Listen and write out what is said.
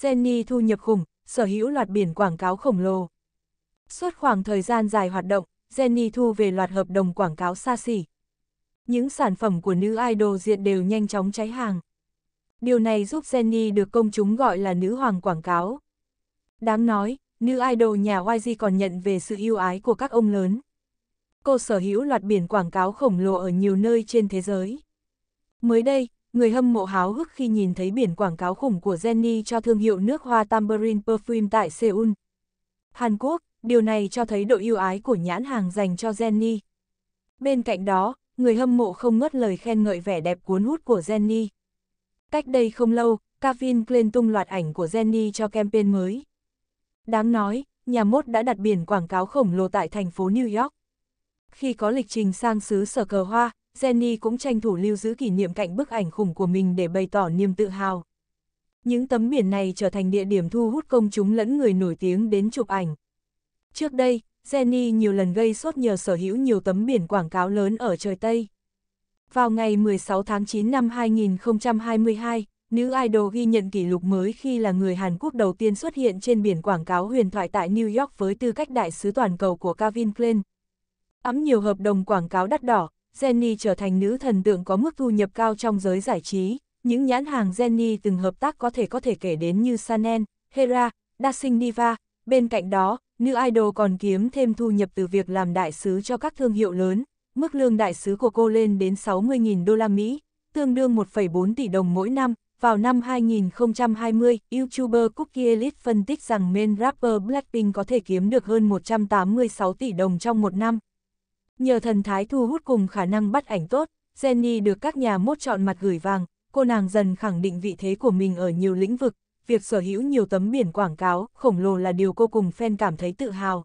Jenny thu nhập khủng, sở hữu loạt biển quảng cáo khổng lồ. Suốt khoảng thời gian dài hoạt động, Jenny thu về loạt hợp đồng quảng cáo xa xỉ. Những sản phẩm của nữ idol diện đều nhanh chóng cháy hàng. Điều này giúp Jenny được công chúng gọi là nữ hoàng quảng cáo. Đáng nói, nữ idol nhà YG còn nhận về sự yêu ái của các ông lớn. Cô sở hữu loạt biển quảng cáo khổng lồ ở nhiều nơi trên thế giới. Mới đây, người hâm mộ háo hức khi nhìn thấy biển quảng cáo khủng của Jennie cho thương hiệu nước hoa Tambourine Perfume tại Seoul. Hàn Quốc, điều này cho thấy độ yêu ái của nhãn hàng dành cho Jennie. Bên cạnh đó, người hâm mộ không ngớt lời khen ngợi vẻ đẹp cuốn hút của Jennie. Cách đây không lâu, Calvin Klein tung loạt ảnh của Jennie cho campaign mới. Đáng nói, nhà mốt đã đặt biển quảng cáo khổng lồ tại thành phố New York. Khi có lịch trình sang xứ sở cờ hoa, Jenny cũng tranh thủ lưu giữ kỷ niệm cạnh bức ảnh khủng của mình để bày tỏ niềm tự hào. Những tấm biển này trở thành địa điểm thu hút công chúng lẫn người nổi tiếng đến chụp ảnh. Trước đây, Jenny nhiều lần gây sốt nhờ sở hữu nhiều tấm biển quảng cáo lớn ở trời Tây. Vào ngày 16 tháng 9 năm 2022, nữ idol ghi nhận kỷ lục mới khi là người Hàn Quốc đầu tiên xuất hiện trên biển quảng cáo huyền thoại tại New York với tư cách đại sứ toàn cầu của Calvin Klein. Ấm nhiều hợp đồng quảng cáo đắt đỏ, Jenny trở thành nữ thần tượng có mức thu nhập cao trong giới giải trí, những nhãn hàng Jenny từng hợp tác có thể có thể kể đến như Sanen, Hera, Dancing Diva, bên cạnh đó, nữ idol còn kiếm thêm thu nhập từ việc làm đại sứ cho các thương hiệu lớn, mức lương đại sứ của cô lên đến 60.000 đô la Mỹ, tương đương 1,4 tỷ đồng mỗi năm. Vào năm 2020, YouTuber Cookie Elite phân tích rằng main rapper Blackpink có thể kiếm được hơn 186 tỷ đồng trong một năm, Nhờ thần thái thu hút cùng khả năng bắt ảnh tốt, Jenny được các nhà mốt chọn mặt gửi vàng, cô nàng dần khẳng định vị thế của mình ở nhiều lĩnh vực, việc sở hữu nhiều tấm biển quảng cáo khổng lồ là điều cô cùng fan cảm thấy tự hào.